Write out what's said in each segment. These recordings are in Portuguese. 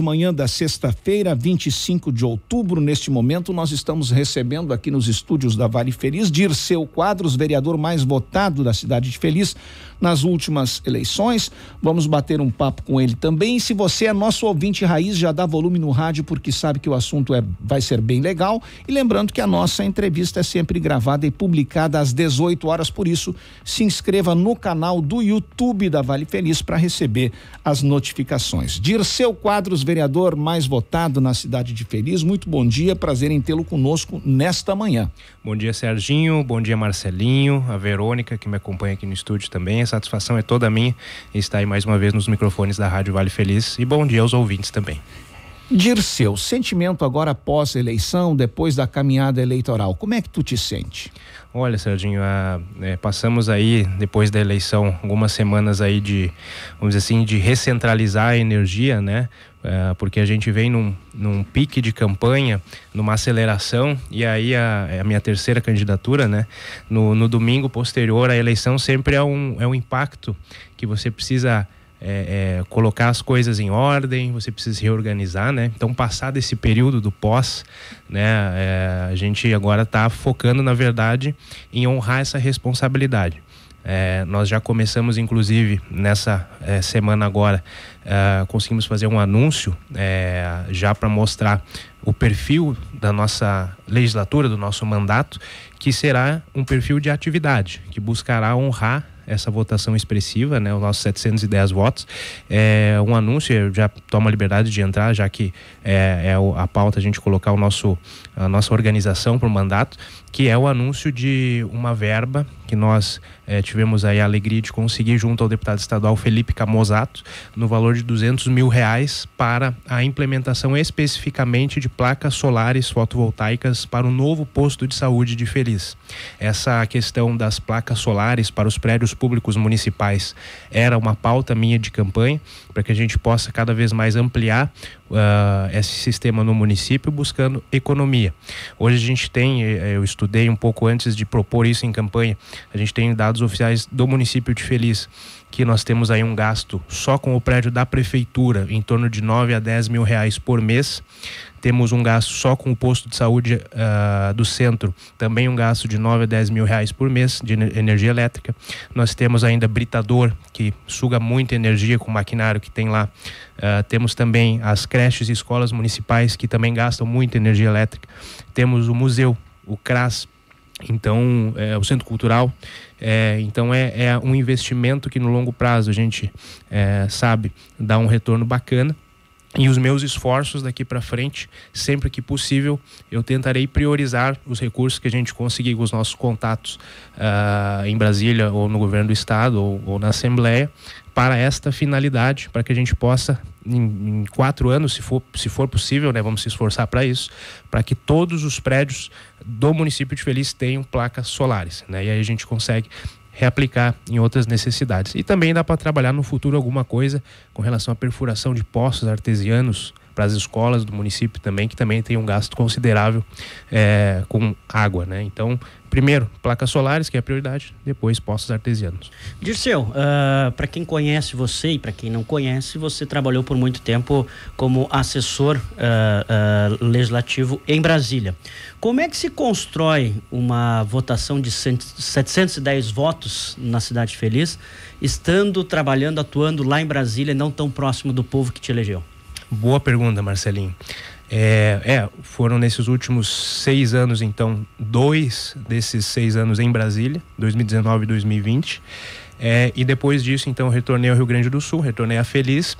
manhã da sexta-feira, 25 de outubro. Neste momento, nós estamos recebendo aqui nos estúdios da Vale Feliz Dirceu Quadros, vereador mais votado da cidade de Feliz nas últimas eleições. Vamos bater um papo com ele também. E se você é nosso ouvinte raiz, já dá volume no rádio porque sabe que o assunto é vai ser bem legal. E lembrando que a nossa entrevista é sempre gravada e publicada às 18 horas, por isso se inscreva no canal do YouTube da Vale Feliz para receber as notificações. Dirceu Quadros vereador mais votado na cidade de Feliz. Muito bom dia, prazer em tê-lo conosco nesta manhã. Bom dia, Serginho. Bom dia, Marcelinho, a Verônica, que me acompanha aqui no estúdio também. A satisfação é toda minha estar aí mais uma vez nos microfones da Rádio Vale Feliz. E bom dia aos ouvintes também. Dirceu, sentimento agora após a eleição, depois da caminhada eleitoral, como é que tu te sente? Olha, Serginho, a, é, passamos aí, depois da eleição, algumas semanas aí de, vamos dizer assim, de recentralizar a energia, né? É, porque a gente vem num, num pique de campanha, numa aceleração, e aí a, é a minha terceira candidatura, né? No, no domingo posterior à eleição, sempre é um, é um impacto que você precisa é, é, colocar as coisas em ordem, você precisa se reorganizar, né? Então, passado esse período do pós, né, é, a gente agora está focando, na verdade, em honrar essa responsabilidade. É, nós já começamos, inclusive, nessa é, semana agora, é, conseguimos fazer um anúncio já para mostrar o perfil da nossa legislatura, do nosso mandato, que será um perfil de atividade, que buscará honrar essa votação expressiva, né, o nosso 710 votos. É, um anúncio, já tomo a liberdade de entrar, já que é, é a pauta a gente colocar o nosso, a nossa organização para o mandato que é o anúncio de uma verba que nós eh, tivemos aí a alegria de conseguir junto ao deputado estadual Felipe Camozato, no valor de 200 mil reais para a implementação especificamente de placas solares fotovoltaicas para o novo posto de saúde de Feliz. Essa questão das placas solares para os prédios públicos municipais era uma pauta minha de campanha para que a gente possa cada vez mais ampliar uh, esse sistema no município buscando economia. Hoje a gente tem, eh, eh, eu estudei um pouco antes de propor isso em campanha, a gente tem dados oficiais do município de Feliz que nós temos aí um gasto só com o prédio da prefeitura em torno de 9 a 10 mil reais por mês. Temos um gasto só com o posto de saúde uh, do centro, também um gasto de 9 a 10 mil reais por mês de energia elétrica. Nós temos ainda britador, que suga muita energia com o maquinário que tem lá. Uh, temos também as creches e escolas municipais, que também gastam muita energia elétrica. Temos o museu, o CRAS, então, é, o centro cultural, é, então é, é, um investimento que no longo prazo a gente é, sabe dar um retorno bacana. E os meus esforços daqui para frente, sempre que possível, eu tentarei priorizar os recursos que a gente conseguir com os nossos contatos uh, em Brasília, ou no governo do estado, ou, ou na Assembleia, para esta finalidade, para que a gente possa, em, em, quatro anos, se for, se for possível, né, vamos se esforçar para isso, para que todos os prédios do município de Feliz tenham placas solares. Né, e aí a gente consegue reaplicar em outras necessidades. E também dá para trabalhar no futuro alguma coisa com relação à perfuração de poços artesianos para as escolas do município também, que também tem um gasto considerável é, com água, né? Então, primeiro, placas solares, que é a prioridade, depois poços artesianos. Dirceu, uh, para quem conhece você e para quem não conhece, você trabalhou por muito tempo como assessor uh, uh, legislativo em Brasília. Como é que se constrói uma votação de 710 votos na Cidade Feliz, estando trabalhando, atuando lá em Brasília, não tão próximo do povo que te elegeu? Boa pergunta, Marcelinho. É, é, foram nesses últimos seis anos, então, dois desses seis anos em Brasília, 2019 e 2020. É, e depois disso, então, retornei ao Rio Grande do Sul, retornei a Feliz,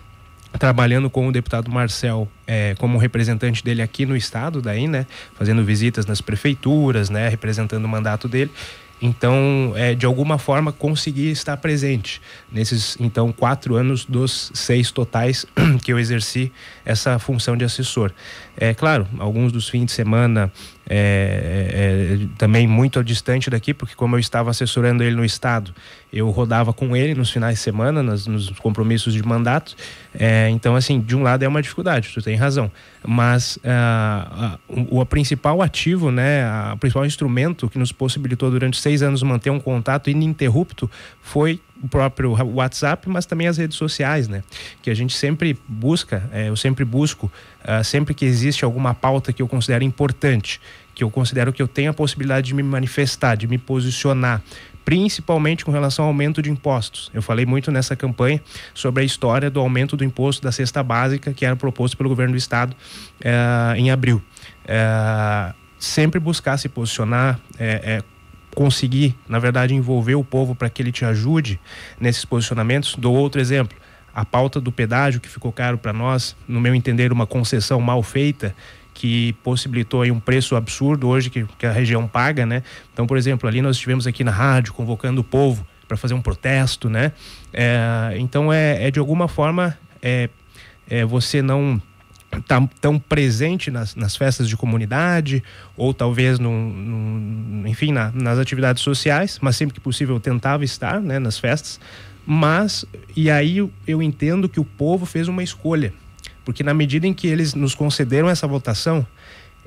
trabalhando com o deputado Marcel é, como representante dele aqui no estado, daí, né? Fazendo visitas nas prefeituras, né? Representando o mandato dele. Então, é, de alguma forma, consegui estar presente nesses, então, quatro anos dos seis totais que eu exerci essa função de assessor. É claro, alguns dos fins de semana é, é, é, também muito distante daqui, porque como eu estava assessorando ele no estado, eu rodava com ele nos finais de semana, nas, nos compromissos de mandato. É, então, assim, de um lado é uma dificuldade, tu tem razão. Mas ah, o principal ativo, né, o principal instrumento que nos possibilitou durante seis anos manter um contato ininterrupto foi o próprio WhatsApp, mas também as redes sociais, né? Que a gente sempre busca, é, eu sempre busco, uh, sempre que existe alguma pauta que eu considero importante, que eu considero que eu tenho a possibilidade de me manifestar, de me posicionar, principalmente com relação ao aumento de impostos. Eu falei muito nessa campanha sobre a história do aumento do imposto da cesta básica que era proposto pelo governo do estado uh, em abril. Uh, sempre buscar se posicionar, é, conseguir, na verdade, envolver o povo para que ele te ajude nesses posicionamentos. Dou outro exemplo. A pauta do pedágio, que ficou caro para nós, no meu entender, uma concessão mal feita, que possibilitou aí um preço absurdo hoje que, que a região paga, né? Então, por exemplo, ali nós estivemos aqui na rádio convocando o povo para fazer um protesto, né? É, então, é, é, de alguma forma é, é você não tá tão presente nas, nas festas de comunidade ou talvez no enfim na, nas atividades sociais mas sempre que possível eu tentava estar né, nas festas mas e aí eu, eu entendo que o povo fez uma escolha porque na medida em que eles nos concederam essa votação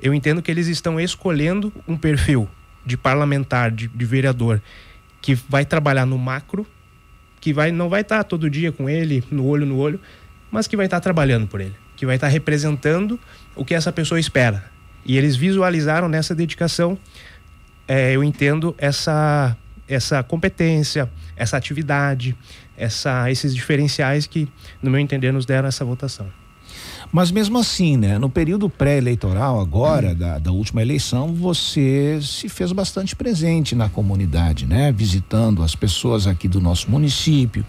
eu entendo que eles estão escolhendo um perfil de parlamentar de, de vereador que vai trabalhar no macro que vai não vai estar todo dia com ele no olho no olho mas que vai estar trabalhando por ele que vai estar representando o que essa pessoa espera. E eles visualizaram nessa dedicação, é, eu entendo, essa, essa competência, essa atividade, essa, esses diferenciais que, no meu entender, nos deram essa votação. Mas mesmo assim, né? No período pré-eleitoral agora, da, da, última eleição, você se fez bastante presente na comunidade, né? Visitando as pessoas aqui do nosso município,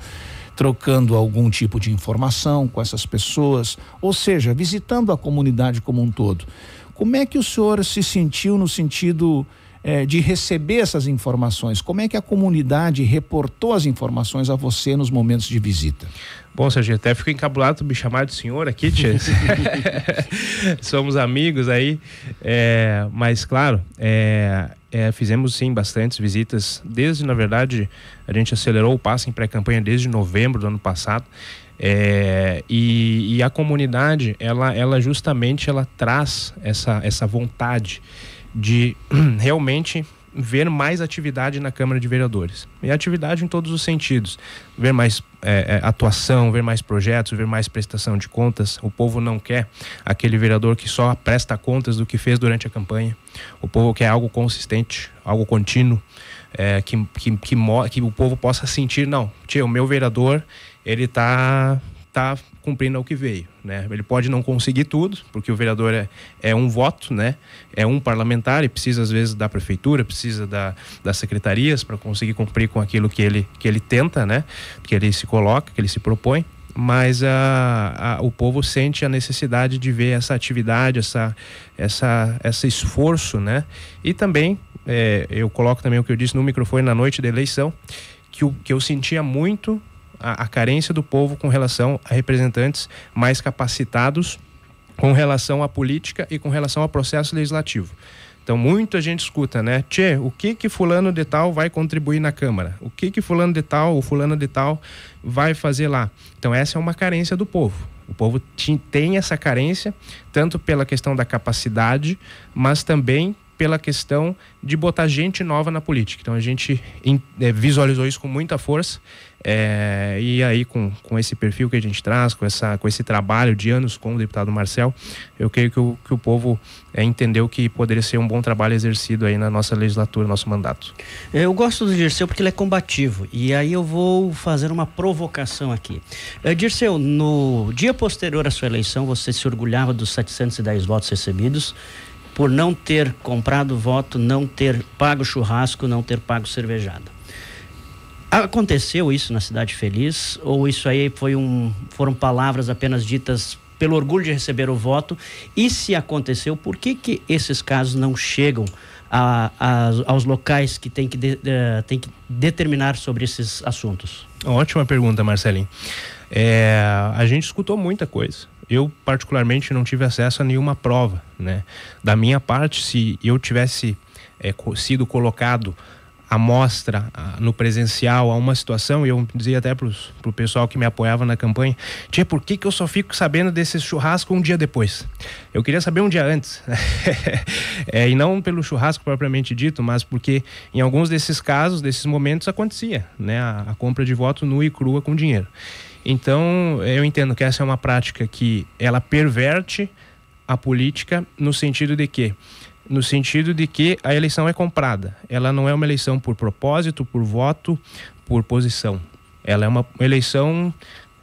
trocando algum tipo de informação com essas pessoas, ou seja, visitando a comunidade como um todo. Como é que o senhor se sentiu no sentido é, de receber essas informações? Como é que a comunidade reportou as informações a você nos momentos de visita? Bom, Serginho, até fico encabulado me chamar de senhor aqui, tias. Somos amigos aí. É, mas, claro, é, é, fizemos sim bastantes visitas. Desde, na verdade, a gente acelerou o passo em pré-campanha desde novembro do ano passado. É, e, e, a comunidade, ela, ela justamente ela traz essa, essa vontade de realmente ver mais atividade na Câmara de Vereadores. E atividade em todos os sentidos. Ver mais é, é, atuação, ver mais projetos, ver mais prestação de contas. O povo não quer aquele vereador que só presta contas do que fez durante a campanha. O povo quer algo consistente, algo contínuo, é, que, que, que, que o povo possa sentir, não, tia, o meu vereador, ele está tá cumprindo ao que veio, né? Ele pode não conseguir tudo, porque o vereador é, é um voto, né? É um parlamentar e precisa às vezes da prefeitura, precisa da, das secretarias para conseguir cumprir com aquilo que ele que ele tenta, né? Que ele se coloca, que ele se propõe. Mas a, a o povo sente a necessidade de ver essa atividade, essa, essa, esse esforço, né? E também, é, eu coloco também o que eu disse no microfone na noite da eleição, que, o, que eu sentia muito a, a carência do povo com relação a representantes mais capacitados com relação à política e com relação ao processo legislativo. Então, muita gente escuta, né? Tchê, o que que fulano de tal vai contribuir na Câmara? O que que fulano de tal ou fulano de tal vai fazer lá? Então, essa é uma carência do povo. O povo tem essa carência, tanto pela questão da capacidade, mas também pela questão de botar gente nova na política. Então a gente é, visualizou isso com muita força. É, e aí, com, com esse perfil que a gente traz, com, essa, com esse trabalho de anos com o deputado Marcel, eu creio que o, que o povo é, entendeu que poderia ser um bom trabalho exercido aí na nossa legislatura, nosso mandato. Eu gosto do Dirceu porque ele é combativo. E aí eu vou fazer uma provocação aqui. É, Dirceu, no dia posterior à sua eleição, você se orgulhava dos 710 votos recebidos por não ter comprado voto, não ter pago churrasco, não ter pago cervejada. Aconteceu isso na Cidade Feliz ou isso aí foi um, foram palavras apenas ditas pelo orgulho de receber o voto? E se aconteceu, por que, que esses casos não chegam a, a, aos locais que tem que, de, uh, tem que determinar sobre esses assuntos? Ótima pergunta, Marcelinho. É, a gente escutou muita coisa eu particularmente não tive acesso a nenhuma prova, né? Da minha parte, se eu tivesse é, sido colocado a mostra no presencial a uma situação, e eu dizia até para o pessoal que me apoiava na campanha, tia, por que, que eu só fico sabendo desse churrasco um dia depois? Eu queria saber um dia antes. é, e não pelo churrasco propriamente dito, mas porque em alguns desses casos, desses momentos, acontecia né? a, a compra de voto nua e crua com dinheiro. Então, eu entendo que essa é uma prática que ela perverte a política no sentido de que no sentido de que a eleição é comprada. Ela não é uma eleição por propósito, por voto, por posição. Ela é uma eleição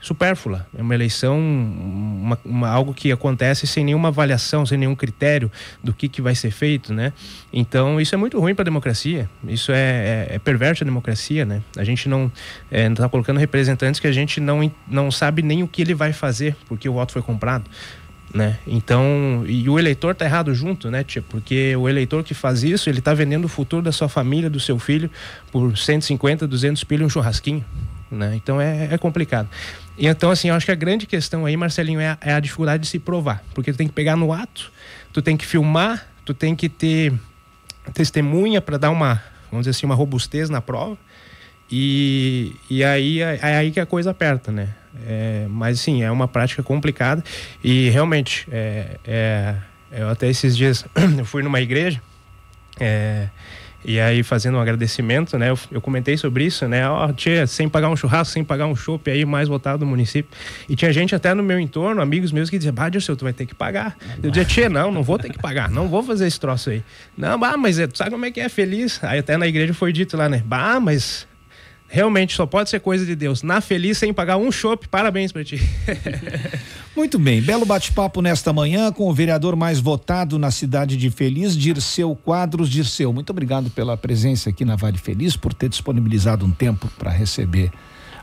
supérflua. É uma eleição, uma, uma, algo que acontece sem nenhuma avaliação, sem nenhum critério do que, que vai ser feito, né? Então, isso é muito ruim para a democracia. Isso é, é, é perverso a democracia, né? A gente não está é, tá colocando representantes que a gente não, não sabe nem o que ele vai fazer, porque o voto foi comprado. Né? Então, e o eleitor tá errado junto, né, tia? Porque o eleitor que faz isso, ele tá vendendo o futuro da sua família, do seu filho, por 150, 200 pilhas um churrasquinho, né? Então é, é, complicado. E então, assim, eu acho que a grande questão aí, Marcelinho, é a, é a, dificuldade de se provar. Porque tu tem que pegar no ato, tu tem que filmar, tu tem que ter testemunha para dar uma, vamos dizer assim, uma robustez na prova. E, e aí é, é aí que a coisa aperta, né? É, mas sim, é uma prática complicada. E realmente, é, é, eu até esses dias eu fui numa igreja. E aí, fazendo um agradecimento, né? Eu, eu comentei sobre isso, né? Ó, oh, tia, sem pagar um churrasco, sem pagar um chope aí, mais votado do município. E tinha gente até no meu entorno, amigos meus, que dizia, bah, seu, tu vai ter que pagar. Eu dizia, tia, não, não vou ter que pagar, não vou fazer esse troço aí. Não, bah, mas é, tu sabe como é que é, feliz. Aí até na igreja foi dito lá, né? Bah, mas Realmente só pode ser coisa de Deus. Na feliz sem pagar um chopp, parabéns para ti. Muito bem, belo bate-papo nesta manhã com o vereador mais votado na cidade de Feliz, Dirceu Quadros. Dirceu, muito obrigado pela presença aqui na Vale Feliz, por ter disponibilizado um tempo para receber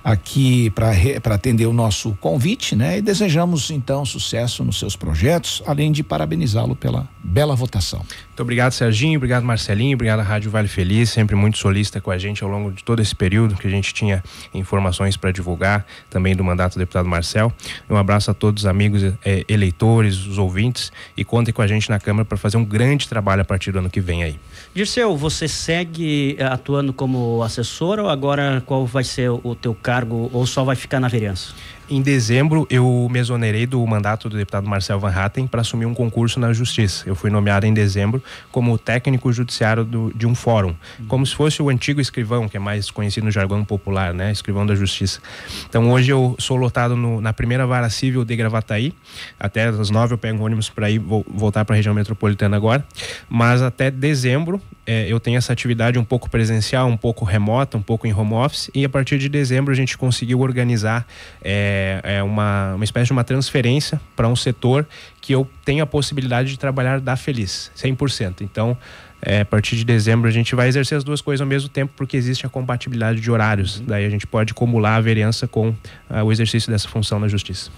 aqui para atender o nosso convite, né? E desejamos então sucesso nos seus projetos, além de parabenizá-lo pela bela votação. Muito obrigado, Serginho, obrigado, Marcelinho, obrigado Rádio Vale Feliz, sempre muito solista com a gente ao longo de todo esse período que a gente tinha informações para divulgar, também do mandato do deputado Marcel. Um abraço a todos os amigos eh, eleitores, os ouvintes e contem com a gente na Câmara para fazer um grande trabalho a partir do ano que vem aí. Dirceu, você segue eh, atuando como assessor ou agora qual vai ser o teu caso? cargo ou só vai ficar na vereança? em dezembro, eu me exonerei do mandato do deputado Marcel Van Hatten para assumir um concurso na Justiça. Eu fui nomeado em dezembro como técnico judiciário do, de um fórum, como se fosse o antigo escrivão, que é mais conhecido no jargão popular, né? Escrivão da Justiça. Então, hoje eu sou lotado no, na primeira vara civil de Gravataí. Até às nove eu pego ônibus para ir vou, voltar para a região metropolitana agora. Mas até dezembro é, eu tenho essa atividade um pouco presencial, um pouco remota, um pouco em home office. E a partir de dezembro a gente conseguiu organizar. É, é, é, uma, uma espécie de uma transferência para um setor que eu tenho a possibilidade de trabalhar da Feliz, 100%. Então, é, a partir de dezembro, a gente vai exercer as duas coisas ao mesmo tempo, porque existe a compatibilidade de horários. Uhum. Daí a gente pode acumular a vereança com ah, o exercício dessa função na Justiça.